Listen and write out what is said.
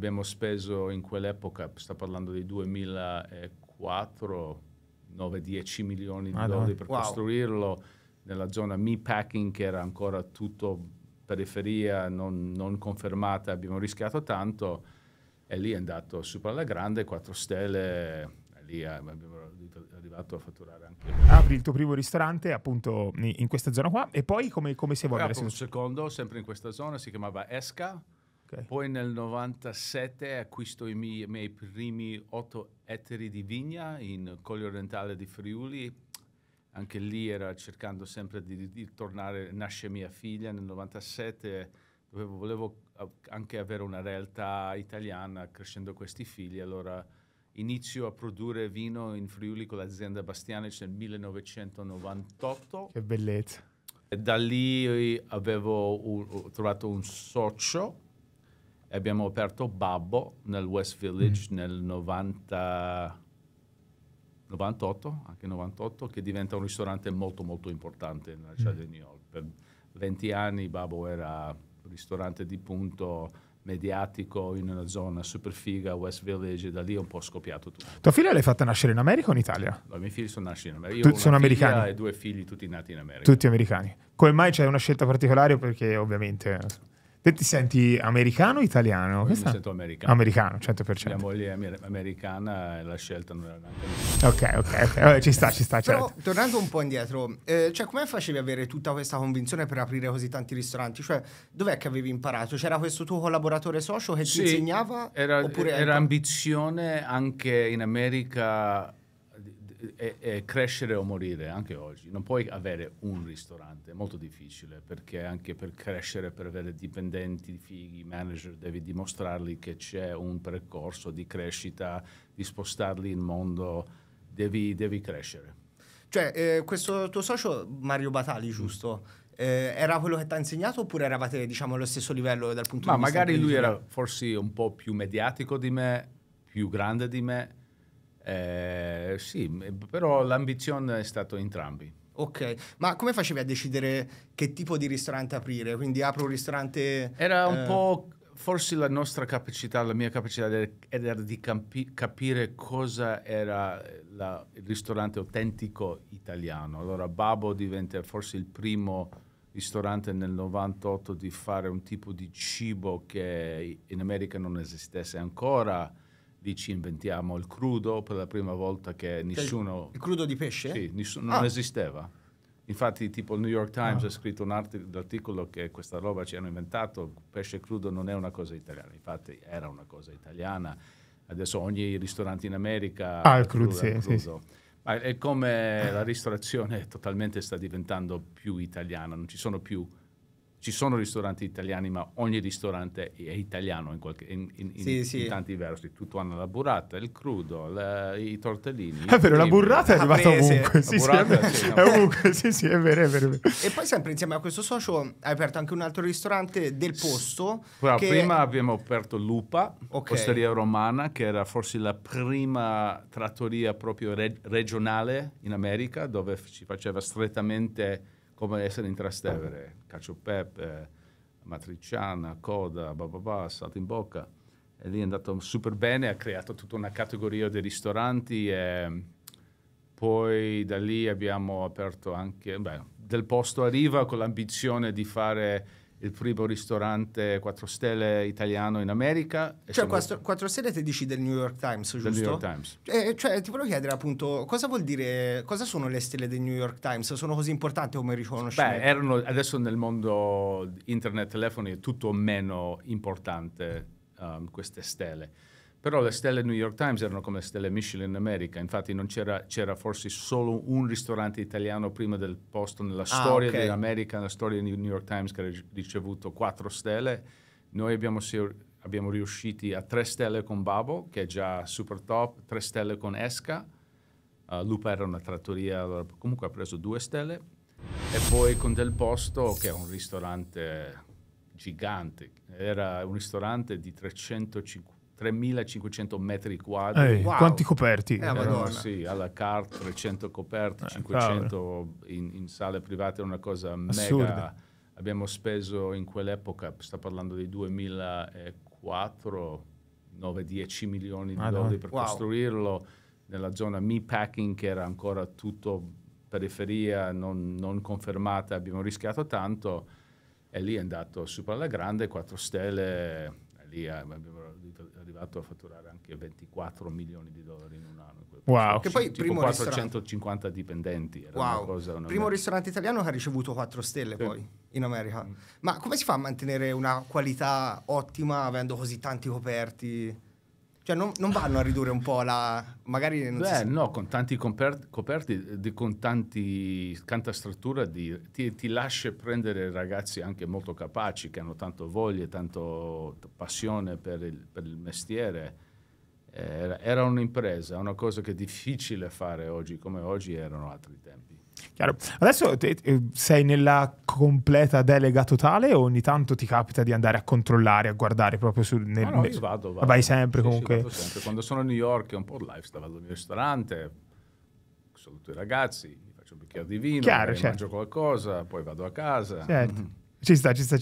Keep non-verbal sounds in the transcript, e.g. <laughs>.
abbiamo speso in quell'epoca, sto parlando di 2004, 9-10 milioni di Madonna. dollari per wow. costruirlo nella zona Mi-Packing che era ancora tutto periferia non, non confermata, abbiamo rischiato tanto e lì è andato super alla grande, 4 stelle, lì eh, abbiamo arrivato a fatturare anche... Apri il tuo primo ristorante appunto in questa zona qua e poi come, come si evolve? Poi un secondo sempre in questa zona, si chiamava Esca, Okay. Poi nel 97 acquisto i miei, miei primi 8 ettari di vigna in Colle Orientale di Friuli. Anche lì era cercando sempre di, di tornare, nasce mia figlia nel 97, dovevo, volevo anche avere una realtà italiana crescendo questi figli, allora inizio a produrre vino in Friuli con l'azienda Bastianic nel 1998. Che bellezza! E da lì avevo un, ho trovato un socio e abbiamo aperto Babbo nel West Village mm. nel 90, 98, anche 98, che diventa un ristorante molto molto importante nella città mm. di New York. Per 20 anni Babbo era un ristorante di punto mediatico in una zona super figa, West Village, e da lì è un po' scoppiato tutto. Tua figlia l'hai fatta nascere in America o in Italia? No, i miei figli sono nati in America. Tutti sono americani. e due figli tutti nati in America. Tutti americani. Come mai c'è una scelta particolare? Perché ovviamente... Te ti senti americano o italiano? Io mi sento americano. Americano, 100%. Mia moglie è americana e la scelta non era neanche... Ok, ok, ok. Vabbè, ci sta, ci sta, Però, certo. tornando un po' indietro, eh, cioè come facevi ad avere tutta questa convinzione per aprire così tanti ristoranti? Cioè, dov'è che avevi imparato? C'era questo tuo collaboratore socio che sì, ti insegnava? Era, era ecco. ambizione anche in America è, è crescere o morire anche oggi. Non puoi avere un ristorante, è molto difficile perché anche per crescere, per avere dipendenti fighi, manager, devi dimostrargli che c'è un percorso di crescita, di spostarli in mondo, devi, devi crescere. Cioè, eh, questo tuo socio Mario Batali, mm. giusto? Eh, era quello che ti ha insegnato oppure eravate diciamo allo stesso livello dal punto Ma di vista? Ma magari lui era forse un po' più mediatico di me, più grande di me eh, sì, però l'ambizione è stata entrambi. Ok, ma come facevi a decidere che tipo di ristorante aprire? Quindi apro un ristorante... Era un eh... po' forse la nostra capacità, la mia capacità era er di campi- capire cosa era la, il ristorante autentico italiano. Allora Babo diventa forse il primo ristorante nel 98 di fare un tipo di cibo che in America non esistesse ancora dici inventiamo il crudo per la prima volta che nessuno... Il crudo di pesce? Sì, nessuno, ah. non esisteva. Infatti tipo il New York Times ah. ha scritto un articolo che questa roba ci hanno inventato, pesce crudo non è una cosa italiana, infatti era una cosa italiana, adesso ogni ristorante in America... Ah, il crudo, sì, crudo. sì. Ma è come la ristorazione <laughs> totalmente sta diventando più italiana, non ci sono più ci sono ristoranti italiani, ma ogni ristorante è italiano in, qualche, in, in, sì, in sì. tanti versi. Tutto hanno la burrata, il crudo, la, i tortellini. È ah, vero, la burrata è arrivata ovunque. Sì, sì, è, ovunque. sì, sì, è vero, è vero, E poi sempre insieme a questo socio hai aperto anche un altro ristorante del posto. Però che... Prima abbiamo aperto Lupa, okay. Osteria Romana, che era forse la prima trattoria proprio re- regionale in America, dove ci faceva strettamente come essere in Trastevere, Cacio Cacciopepe, Matriciana, Coda, Bababà, Salto in Bocca. E lì è andato super bene, ha creato tutta una categoria di ristoranti e mm, poi da lì abbiamo aperto anche, beh, del posto arriva con l'ambizione di fare il primo ristorante 4 stelle italiano in America. Cioè, 4, 4 stelle te dici del New York Times, giusto? Del New York Times. Eh, eh, cioè, ti volevo chiedere appunto cosa vuol dire, cosa sono le stelle del New York Times? Sono così importanti come riconoscimento? Beh, erano, adesso nel mondo internet, e telefoni è tutto meno importante um, queste stelle. Però le stelle New York Times erano come le stelle Michelin in America, infatti c'era, c'era, forse solo un ristorante italiano prima del posto nella ah, storia okay. dell'America, nella storia del New York Times che ha ricevuto quattro stelle. Noi abbiamo, abbiamo riusciti a tre stelle con Babo, che è già super top, tre stelle con Esca, uh, Lupa era una trattoria, allora comunque ha preso due stelle, e poi con Del Posto, che è un ristorante gigante, era un ristorante di 350 3.500 metri quadri. Ehi, wow. Quanti coperti? Eh, Però, eh, sì, alla carte 300 coperti, eh, 500 in, in, sale private, era una cosa Assurda. mega. Abbiamo speso in quell'epoca, sta parlando di 2004, 9-10 milioni di dollari per wow. costruirlo nella zona Mi-Packing che era ancora tutto periferia non, non confermata, abbiamo rischiato tanto e lì è andato super alla grande, 4 stelle, lì eh, abbiamo arrivato a fatturare anche 24 milioni di dollari in un anno. Wow. Che poi tipo primo 450 ristorante. dipendenti. Era wow. una cosa, una primo vera... ristorante italiano che ha ricevuto 4 stelle sì. poi in America. Mm. Ma come si fa a mantenere una qualità ottima avendo così tanti coperti? Cioè non, non, vanno a ridurre un po' la... magari... Non Beh, si... no, con tanti comper... coperti, eh, di, con tanti struttura di, ti, ti lascia prendere ragazzi anche molto capaci, che hanno tanto voglia, tanto passione per il, per il mestiere era un'impresa, una cosa che è difficile fare oggi come oggi erano altri tempi. Chiaro. Adesso te, eh, sei nella completa delega totale o ogni tanto ti capita di andare a controllare, a guardare proprio sul... Nel... Ah no, io vado, vado. Vai sempre sì, comunque. Sì, sempre. Quando sono a New York è un po' il lifestyle, vado al mio ristorante, saluto i ragazzi, faccio un bicchiere di vino, Chiaro, certo. mangio qualcosa, poi vado a casa. Certo. Mm-hmm. Ci sta, ci sta.